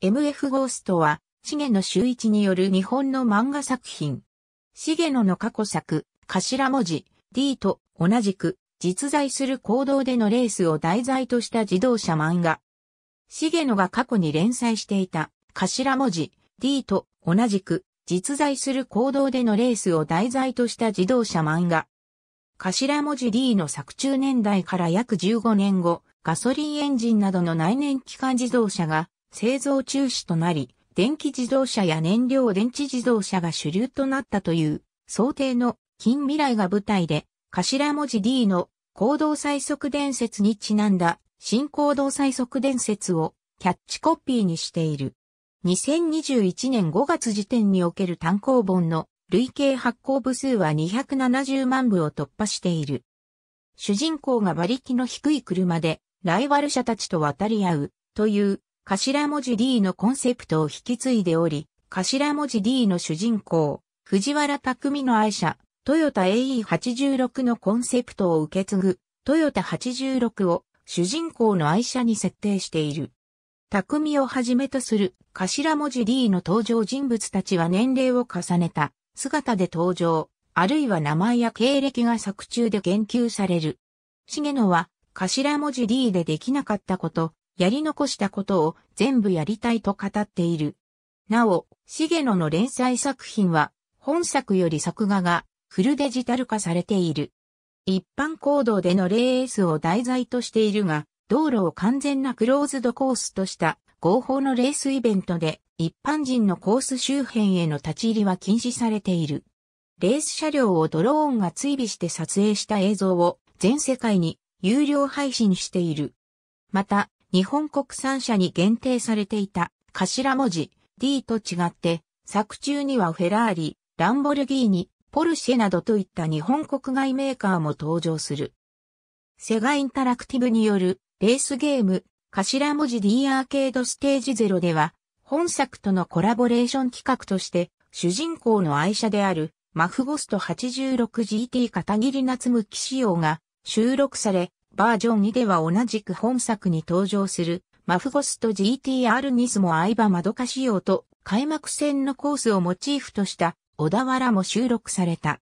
MF ゴーストは、ゲ野周一による日本の漫画作品。ゲ野の過去作、頭文字、D と同じく、実在する行動でのレースを題材とした自動車漫画。ゲ野が過去に連載していた、頭文字、D と同じく、実在する行動でのレースを題材とした自動車漫画。頭文字 D の作中年代から約15年後、ガソリンエンジンなどの内燃機関自動車が製造中止となり、電気自動車や燃料電池自動車が主流となったという想定の近未来が舞台で、頭文字 D の行動最速伝説にちなんだ新行動最速伝説をキャッチコピーにしている。2021年5月時点における単行本の累計発行部数は270万部を突破している。主人公が馬力の低い車でライバル車たちと渡り合うという頭文字 D のコンセプトを引き継いでおり、頭文字 D の主人公、藤原匠の愛車、トヨタ AE86 のコンセプトを受け継ぐ、トヨタ86を主人公の愛車に設定している。匠をはじめとする頭文字 D の登場人物たちは年齢を重ねた姿で登場、あるいは名前や経歴が作中で言及される。重野は頭文字 D でできなかったこと、やり残したことを全部やりたいと語っている。なお、重野の連載作品は、本作より作画がフルデジタル化されている。一般行動でのレースを題材としているが、道路を完全なクローズドコースとした合法のレースイベントで、一般人のコース周辺への立ち入りは禁止されている。レース車両をドローンが追尾して撮影した映像を全世界に有料配信している。また、日本国産車に限定されていた頭文字 D と違って、作中にはフェラーリ、ランボルギーニ、ポルシェなどといった日本国外メーカーも登場する。セガインタラクティブによるレースゲーム、頭文字 D アーケードステージ0では、本作とのコラボレーション企画として、主人公の愛車であるマフゴスト 86GT 片桐夏向き仕様が収録され、バージョン2では同じく本作に登場するマフゴスと GTR ニスも相場。まどか仕様と開幕戦のコースをモチーフとした小田原も収録された。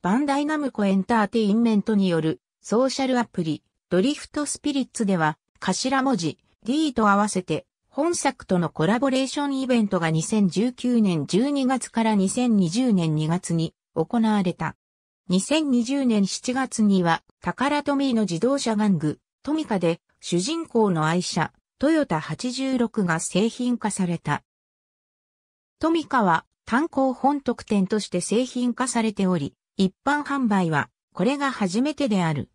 バンダイナムコエンターテインメントによるソーシャルアプリドリフトスピリッツでは頭文字 D と合わせて本作とのコラボレーションイベントが2019年12月から2020年2月に行われた。2020年7月には、タカラトミーの自動車玩具、トミカで、主人公の愛車、トヨタ86が製品化された。トミカは単行本特典として製品化されており、一般販売はこれが初めてである。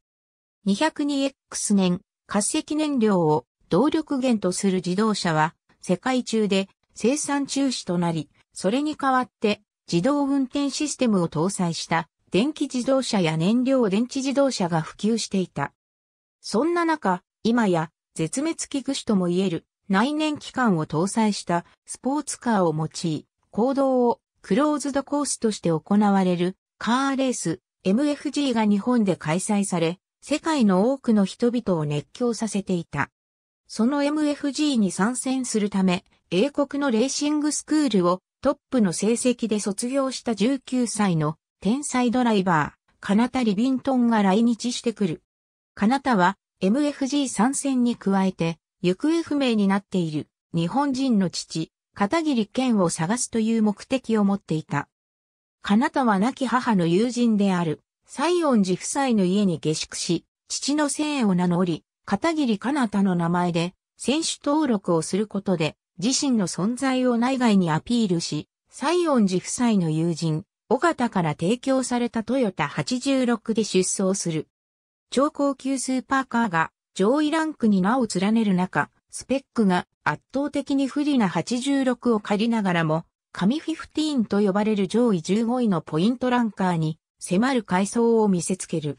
202X 年、化石燃料を動力源とする自動車は世界中で生産中止となり、それに代わって自動運転システムを搭載した電気自動車や燃料電池自動車が普及していた。そんな中、今や絶滅危惧種とも言える内燃機関を搭載したスポーツカーを用い、行動をクローズドコースとして行われるカーレース MFG が日本で開催され、世界の多くの人々を熱狂させていた。その MFG に参戦するため、英国のレーシングスクールをトップの成績で卒業した19歳の天才ドライバー、カナタ・リビントンが来日してくる。カナタは MFG 参戦に加えて、行方不明になっている日本人の父、片桐健を探すという目的を持っていた。カナタは亡き母の友人である、西園寺夫妻の家に下宿し、父の姓を名乗り、片桐かなたの名前で選手登録をすることで自身の存在を内外にアピールし、西園寺夫妻の友人、尾形から提供されたトヨタ86で出走する。超高級スーパーカーが上位ランクに名を連ねる中、スペックが圧倒的に不利な86を借りながらも、神15と呼ばれる上位15位のポイントランカーに迫る階層を見せつける。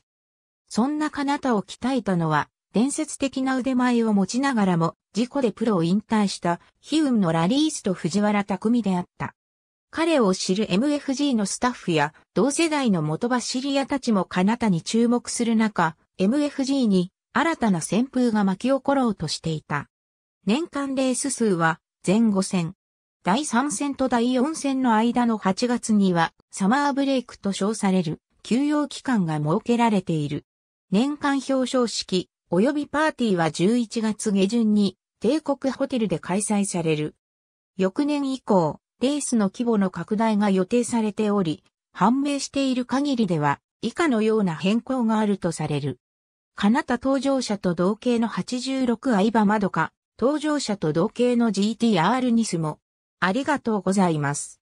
そんな彼方を鍛えたのは、伝説的な腕前を持ちながらも、事故でプロを引退した、悲運のラリースと藤原匠であった。彼を知る MFG のスタッフや同世代の元走り屋たちも彼方に注目する中、MFG に新たな旋風が巻き起ころうとしていた。年間レース数は前後戦。第3戦と第4戦の間の8月にはサマーブレイクと称される休養期間が設けられている。年間表彰式及びパーティーは11月下旬に帝国ホテルで開催される。翌年以降、レースの規模の拡大が予定されており、判明している限りでは、以下のような変更があるとされる。かなた搭乗者と同型の86相バマドか、搭乗者と同型の GTR ニスも、ありがとうございます。